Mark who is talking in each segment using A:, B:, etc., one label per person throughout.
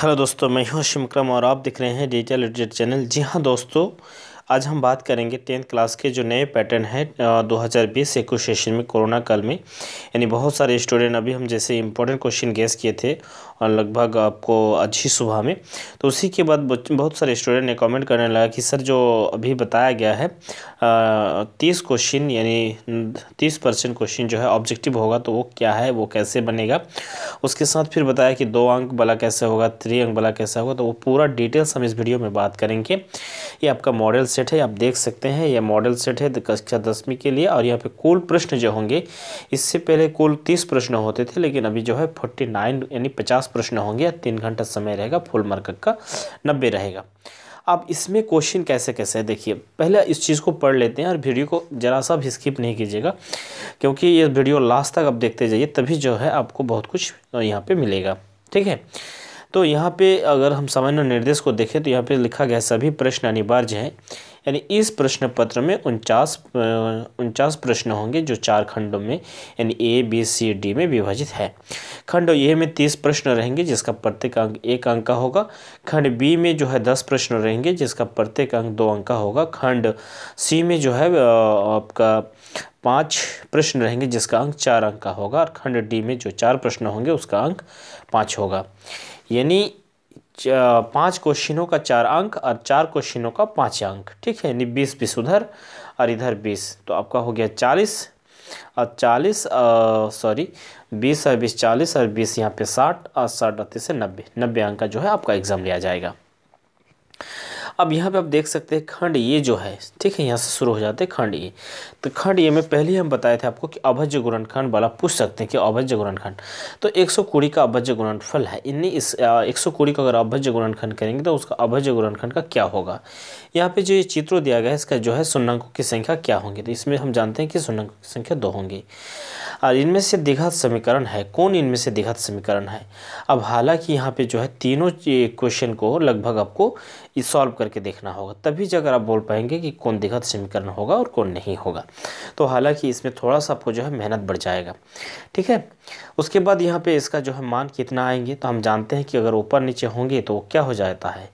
A: hello दोस्तों मैं हूं शिमक्रम और आप देख रहे हैं डिजिटल एडिट चैनल जी हां दोस्तों आज हम बात करेंगे टेंथ क्लास के जो नए पैटर्न है 2020 इक्कीस सेशन में कोरोना काल में यानी बहुत सारे स्टूडेंट अभी हम जैसे इंपॉर्टेंट क्वेश्चन गेस किए थे लगभग आपको आज ही सुबह में तो उसी के बाद बहुत सारे स्टूडेंट ने कमेंट करने लगा कि सर जो अभी बताया गया है तीस क्वेश्चन यानी तीस परसेंट क्वेश्चन जो है ऑब्जेक्टिव होगा तो वो क्या है वो कैसे बनेगा उसके साथ फिर बताया कि दो अंक वाला कैसे होगा थ्री अंक वाला कैसा होगा तो वो पूरा डिटेल्स हम इस वीडियो में बात करेंगे ये आपका मॉडल सेट है आप देख सकते हैं यह मॉडल सेट है कक्षा दसवीं के लिए और यहाँ पे कुल प्रश्न जो होंगे इससे पहले कुल तीस प्रश्न होते थे लेकिन अभी जो है फोर्टी नाइन यानी पचास 50 प्रश्न होंगे या तीन घंटा समय रहेगा फुल मार्क का नब्बे रहेगा अब इसमें क्वेश्चन कैसे कैसे है देखिए पहले इस चीज़ को पढ़ लेते हैं और वीडियो को ज़रा सा भी स्किप नहीं कीजिएगा क्योंकि ये वीडियो लास्ट तक आप देखते जाइए तभी जो है आपको बहुत कुछ यहाँ पे मिलेगा ठीक है तो यहाँ पे अगर हम सामान्य निर्देश को देखें तो यहाँ पे लिखा गया सभी प्रश्न अनिवार्य हैं यानी इस प्रश्न पत्र में उनचास उनचास प्रश्न होंगे जो चार खंडों में यानी ए बी सी डी में विभाजित है खंड ए में तीस प्रश्न रहेंगे जिसका प्रत्येक अंक एक अंक का होगा खंड बी में जो है दस प्रश्न रहेंगे जिसका प्रत्येक अंक दो अंक का होगा खंड सी में जो है आपका पाँच प्रश्न रहेंगे जिसका अंक चार अंक का होगा और खंड डी में जो चार प्रश्न होंगे उसका अंक पाँच होगा यानी पाँच क्वेश्चनों का चार अंक और चार क्वेश्चनों का पाँच अंक ठीक है यानी बीस बीस उधर और इधर बीस तो आपका हो गया चालीस और चालीस सॉरी बीस और बीस चालीस और बीस यहाँ पे साठ और साठ अड़तीस से नब्बे नब्बे अंक का जो है आपका एग्ज़ाम लिया जाएगा अब यहाँ पे आप देख सकते हैं खंड ये जो है ठीक है यहाँ से शुरू हो जाते हैं खंड ये तो खंड ये में पहले ही हम बताए थे आपको कि अभज्य गुणनखंड वाला पूछ सकते हैं कि अभज्य गुणनखंड तो एक सौ कुड़ी का अभज्य गुणनफल है इन्हीं इस एक सौ कुड़ी का अगर अभज्य गुणनखंड करेंगे तो उसका अभज्य गुणनखंड का क्या होगा यहाँ पर जो ये चित्रों दिया गया है इसका जो है सुन्नांकों की संख्या क्या होंगी तो इसमें हम जानते हैं कि सुन्नांकों की संख्या दो होंगी और इनमें से दिघत समीकरण है कौन इनमें से दिघत समीकरण है अब हालांकि यहाँ पे जो है तीनों क्वेश्चन को लगभग आपको सॉल्व करके देखना होगा तभी जगह आप बोल पाएंगे कि कौन दिघत समीकरण होगा और कौन नहीं होगा तो हालांकि इसमें थोड़ा सा आपको जो है मेहनत बढ़ जाएगा ठीक है उसके बाद यहाँ पे इसका जो है मान कितना आएंगे तो हम जानते हैं कि अगर ऊपर नीचे होंगे तो क्या हो जाता है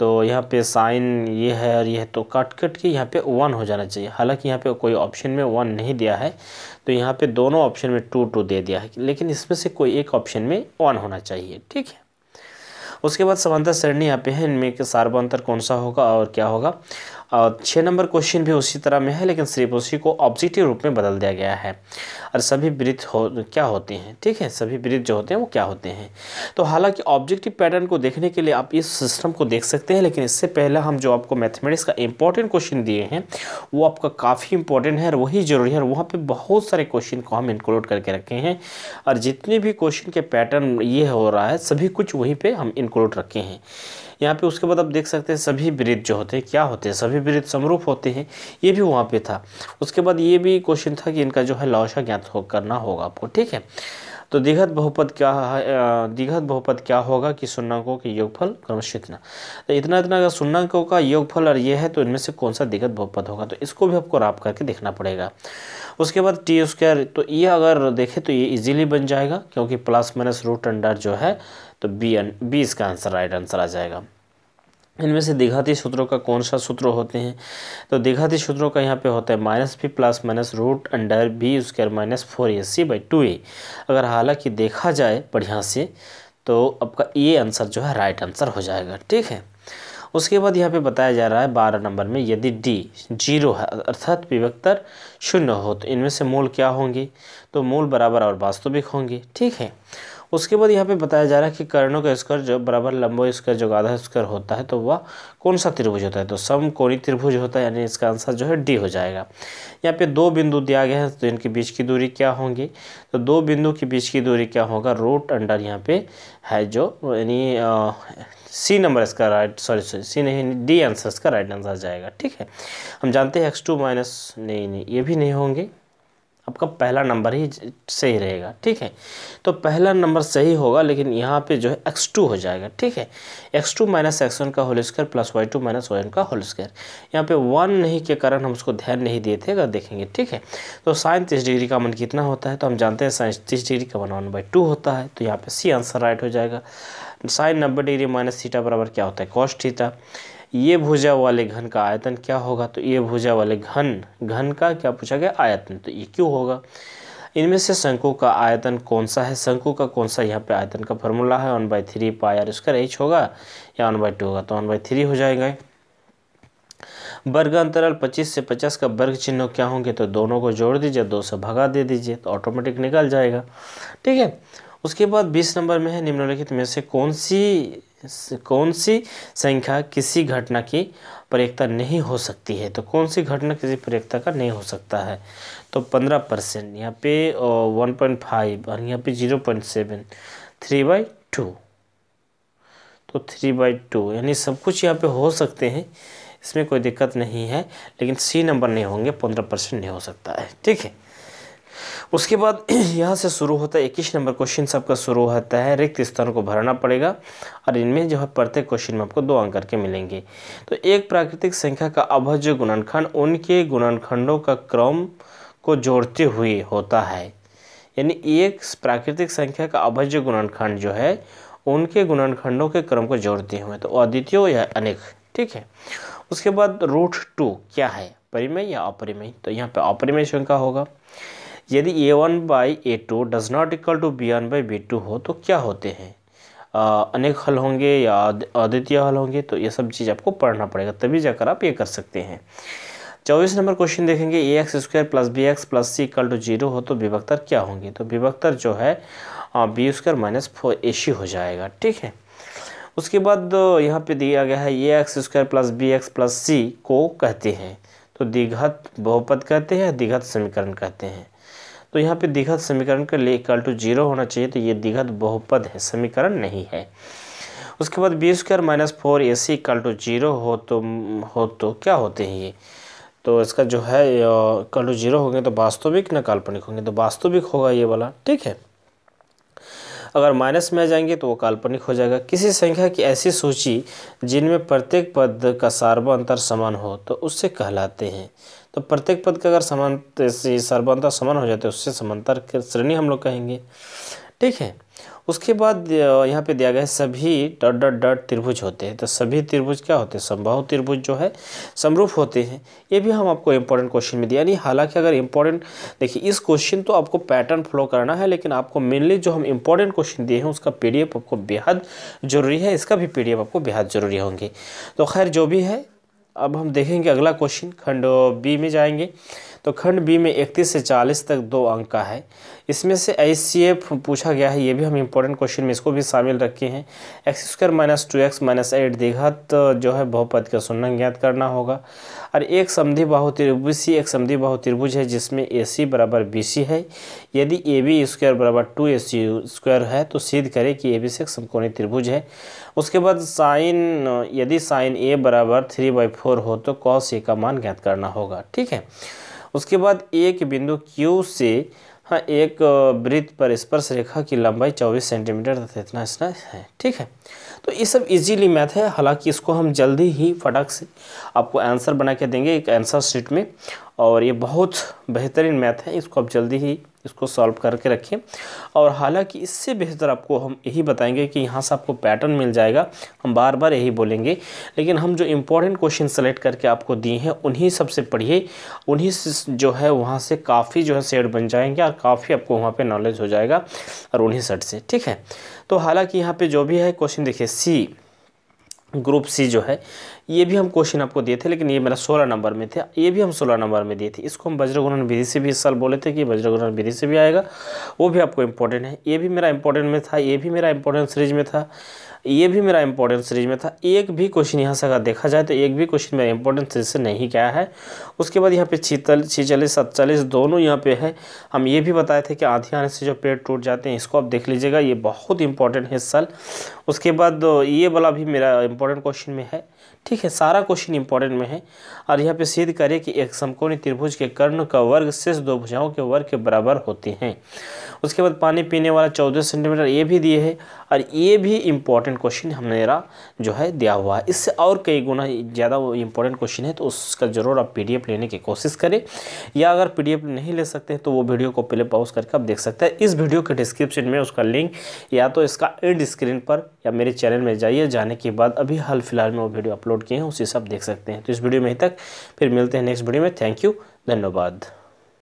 A: तो यहाँ पे साइन ये है और यह तो कट कट के यहाँ पे वन हो जाना चाहिए हालांकि यहाँ पे कोई ऑप्शन में वन नहीं दिया है तो यहाँ पे दोनों ऑप्शन में टू टू दे दिया है लेकिन इसमें से कोई एक ऑप्शन में वन होना चाहिए ठीक है उसके बाद समांतर श्रेणी यहाँ पे है इनमें सार्वंतर कौन सा होगा और क्या होगा छः नंबर क्वेश्चन भी उसी तरह में है लेकिन सिर्फ उसी को ऑब्जेक्टिव रूप में बदल दिया गया है और सभी वृत्त हो क्या होते हैं ठीक है सभी वृत्त जो होते हैं वो क्या होते हैं तो हालांकि ऑब्जेक्टिव पैटर्न को देखने के लिए आप इस सिस्टम को देख सकते हैं लेकिन इससे पहले हम जो आपको मैथमेटिक्स का इंपॉर्टेंट क्वेश्चन दिए हैं वो आपका काफ़ी इंपॉर्टेंट है और वही ज़रूरी है और वहाँ पर बहुत सारे क्वेश्चन को हम इंक्लूड करके रखे हैं और जितने भी क्वेश्चन के पैटर्न ये हो रहा है सभी कुछ वहीं पर हम इंक्लूड रखे हैं यहाँ पे उसके बाद आप देख सकते हैं सभी वृत्त जो होते हैं क्या होते हैं सभी वृत्त समरूप होते हैं ये भी वहाँ पे था उसके बाद ये भी क्वेश्चन था कि इनका जो है लौशा ज्ञात हो करना होगा आपको ठीक है तो दिघत बहुपद क्या है दिघत बहुपद क्या होगा कि सुन्नांकों के योगफल क्रमश इतना तो इतना इतना अगर सुन्नांकों का योगफल और ये है तो इनमें से कौन सा दिघत बहुपद होगा तो इसको भी आपको राप करके देखना पड़ेगा उसके बाद टी स्क्वायर तो ये अगर देखें तो ये इजीली बन जाएगा क्योंकि प्लस माइनस रूट अंडर जो है तो बी बी इसका आंसर राइट आंसर आ जाएगा इनमें से दीघाती सूत्रों का कौन सा सूत्र होते हैं तो दीघाती सूत्रों का यहाँ पे होता है minus B plus minus root under B square minus four A C by two A अगर हालांकि देखा जाए बढ़िया से तो आपका ये आंसर जो है राइट आंसर हो जाएगा ठीक है उसके बाद यहाँ पे बताया जा रहा है बारह नंबर में यदि डी जीरो है अर्थात विभक्तर शून्य हो तो इनमें से मूल क्या होंगे तो मूल बराबर और वास्तविक होंगे ठीक है उसके बाद यहाँ पे बताया जा रहा है कि कर्णों का स्क्वायर जो बराबर लंबो स्क्वायर जो आधा स्क्वायर होता है तो वह कौन सा त्रिभुज होता है तो सम कोणी त्रिभुज होता है यानी इसका आंसर जो है डी हो जाएगा यहाँ पे दो बिंदु दिया गया है तो इनके बीच की दूरी क्या होंगी तो दो बिंदु के बीच की दूरी क्या होगा रूट अंडर यहाँ पे है जो यानी सी नंबर इसका राइट सॉरी सॉरी सी नहीं डी आंसर इसका राइट आंसर जाएगा ठीक है हम जानते हैं एक्स टू माइनस नहीं नहीं ये भी नहीं होंगे आपका पहला नंबर ही सही रहेगा ठीक है तो पहला नंबर सही होगा लेकिन यहाँ पे जो है एक्स टू हो जाएगा ठीक है X two minus X one का whole square plus Y two minus Y one का होल स्क्वायर यहाँ पे वन नहीं के कारण हम उसको ध्यान नहीं दिए थे अगर देखेंगे ठीक है तो साइन तीस डिग्री का मन कितना होता है तो हम जानते हैं साइंस तीस डिग्री का मन वन बाई टू होता है तो यहाँ पर सी आंसर राइट हो जाएगा साइन नब्बे डिग्री माइनस थीटा बराबर क्या होता है कॉस्ट थीटा ये भुजा वाले घन का आयतन क्या होगा तो ये भुजा वाले घन घन का क्या पूछा गया आयतन तो ये क्यों होगा इनमें से शंकु का आयतन कौन सा है शंकु का कौन सा यहाँ पे आयतन का फॉर्मूला है one by three pi R square H होगा या वन बाई टू होगा तो वन बाई थ्री हो जाएगा वर्ग अंतराल 25 से 50 का वर्ग चिन्ह क्या होंगे तो दोनों को जोड़ दीजिए दो से भगा दे दीजिए तो ऑटोमेटिक निकल जाएगा ठीक है उसके बाद 20 नंबर में है निम्नलिखित में से कौन सी कौन सी संख्या किसी घटना की प्रयोगता नहीं हो सकती है तो कौन सी घटना किसी प्रयोगता का नहीं हो सकता है तो पंद्रह परसेंट यहाँ पे वन पॉइंट फाइव और यहाँ पे zero point seven three by two तो थ्री बाई टू यानी सब कुछ यहाँ पे हो सकते हैं इसमें कोई दिक्कत नहीं है लेकिन सी नंबर नहीं होंगे पंद्रह परसेंट नहीं हो सकता है ठीक है उसके बाद यहाँ से शुरू होता है इक्कीस नंबर क्वेश्चन सबका शुरू होता है रिक्त स्थानों को भरना पड़ेगा और इनमें जो है प्रत्येक क्वेश्चन में आपको दो अंक करके मिलेंगे तो एक प्राकृतिक संख्या का अभज्य गुणनखंड उनके गुणनखंडों का क्रम को जोड़ते हुए होता है यानी एक प्राकृतिक संख्या का अभज्य गुणनखंड जो है उनके गुणनखंडों के क्रम को जोड़ते हुए तो अद्वितीय या अनेक ठीक है उसके बाद रूट टू क्या है परिमय या अपरिमय तो यहाँ पे अपरिमय संख्या होगा यदि A one by A two does not equal to B one by B two हो तो क्या होते हैं अनेक हल होंगे या अद्वितीय हल होंगे तो ये सब चीज़ आपको पढ़ना पड़ेगा तभी जाकर आप ये कर सकते हैं चौबीस नंबर क्वेश्चन देखेंगे A X square plus B X plus C equal to zero हो तो विभक्तर क्या होंगे तो विभक्तर जो है B square minus four A C हो जाएगा ठीक है उसके बाद यहाँ पे दिया गया है A X square plus B X plus C को कहते हैं तो दीघत बहुपद कहते हैं दीघत समीकरण कहते हैं तो यहाँ पे दीघत समीकरण के लिए इक्वल टू जीरो होना चाहिए तो ये दीघत बहुपद है समीकरण नहीं है उसके बाद B square minus four A C equal to zero हो तो हो तो क्या होते हैं ये तो इसका जो है इक्वल टू जीरो होंगे तो वास्तविक ना काल्पनिक होंगे तो वास्तविक होगा ये वाला ठीक है अगर माइनस में जाएंगे तो वो काल्पनिक हो जाएगा किसी संख्या की ऐसी सूची जिनमें प्रत्येक पद का सार्व अंतर समान हो तो उससे कहलाते हैं तो प्रत्येक पद का अगर समान सर्वांतर समान हो जाते हैं उससे समांतर श्रेणी हम लोग कहेंगे ठीक है उसके बाद यहाँ पे दिया गया है सभी डट डट डट त्रिभुज होते हैं तो सभी त्रिभुज क्या होते हैं संभव त्रिभुज जो है समरूप होते हैं ये भी हम आपको इम्पोर्टेंट क्वेश्चन में दिया यानी हालांकि अगर इम्पोर्टेंट देखिए इस क्वेश्चन तो आपको पैटर्न फॉलो करना है लेकिन आपको मेनली जो हम इम्पोर्टेंट क्वेश्चन दिए हैं उसका पी आपको बेहद ज़रूरी है इसका भी पी आपको बेहद ज़रूरी होंगे तो खैर जो भी है अब हम देखेंगे अगला क्वेश्चन खंड बी में जाएंगे तो खंड बी में इकतीस से चालीस तक दो अंक का है इसमें से आई पूछा गया है ये भी हम इंपॉर्टेंट क्वेश्चन में इसको भी शामिल रखे हैं X square minus two X minus eight दीघत जो है बहुपद का सुन्न ज्ञात करना होगा और एक समधि बाहु त्रिभुज सी एक समधि बाहु त्रिभुज है जिसमें ए सी बराबर बी सी है यदि ए बी स्क्वायर बराबर टू ए सी स्क्वायर है तो सिद्ध करें कि ए बी से एक समकोणी त्रिभुज है उसके बाद साइन यदि साइन ए बराबर थ्री बाई फोर हो तो कॉस ए का मान ज्ञात करना होगा ठीक है उसके बाद एक बिंदु क्यू से हाँ एक वृत्त पर स्पर्श रेखा की लंबाई 24 सेंटीमीटर तथा इतना इतना है ठीक है तो ये सब इजीली मैथ है हालांकि इसको हम जल्दी ही फटाक से आपको आंसर बना के देंगे एक आंसर शीट में और ये बहुत बेहतरीन मैथ है इसको आप जल्दी ही इसको सॉल्व करके रखें और हालांकि इससे बेहतर आपको हम यही बताएंगे कि यहाँ से आपको पैटर्न मिल जाएगा हम बार बार यही बोलेंगे लेकिन हम जो इम्पोर्टेंट क्वेश्चन सेलेक्ट करके आपको दिए हैं उन्हीं सबसे पढ़िए उन्हीं से जो है वहाँ से काफ़ी जो है सेट बन जाएंगे और काफ़ी आपको वहाँ पर नॉलेज हो जाएगा और उन्हीं सेट से ठीक है तो हालाँकि यहाँ पर जो भी है क्वेश्चन देखिए सी ग्रुप सी जो है ये भी हम क्वेश्चन आपको दिए थे लेकिन ये मेरा सोलह नंबर में थे ये भी हम सोलह नंबर में दिए थे इसको हम वज्रगुणन विधि से भी इस साल बोले थे कि वज्रगुणन विधि से भी आएगा वो भी आपको इम्पोर्टेंट है ये भी मेरा इंपॉर्टेंट में था ये भी मेरा इंपॉर्टेंट सीरीज में था ये भी मेरा इंपॉर्टेंट सीरीज में था एक भी क्वेश्चन यहाँ से अगर देखा जाए तो एक भी क्वेश्चन मेरा इंपॉर्टेंट सीरीज से नहीं गया है उसके बाद यहाँ पे छीतल छिचालीस सत्तालीस दोनों यहाँ पे है हम ये भी बताए थे कि आधी आने से जो पेड़ टूट जाते हैं इसको आप देख लीजिएगा ये बहुत इंपॉर्टेंट है इस साल उसके बाद ये वाला भी मेरा इंपॉर्टेंट क्वेश्चन में है ठीक है सारा क्वेश्चन इंपॉर्टेंट में है और यहाँ पे सिद्ध करें कि एक समकोणी त्रिभुज के कर्ण का वर्ग शेष दो भुजाओं के वर्ग के बराबर होते हैं उसके बाद पानी पीने वाला चौदह सेंटीमीटर ये भी दिए है और ये भी इम्पोर्टेंट क्वेश्चन हमारा जो है दिया हुआ है इससे और कई गुना ज़्यादा इंपॉर्टेंट क्वेश्चन है तो उसका ज़रूर आप पी लेने की कोशिश करें या अगर पी नहीं ले सकते तो वो वीडियो को पहले पॉज करके आप देख सकते हैं इस वीडियो के डिस्क्रिप्शन में उसका लिंक या तो इसका एंड स्क्रीन पर या मेरे चैनल में जाइए जाने के बाद अभी हाल फिलहाल में वो वीडियो वीडियो अपलोड किए हैं उसे सब देख सकते हैं तो इस वीडियो में ही तक फिर मिलते हैं नेक्स्ट वीडियो में थैंक यू धन्यवाद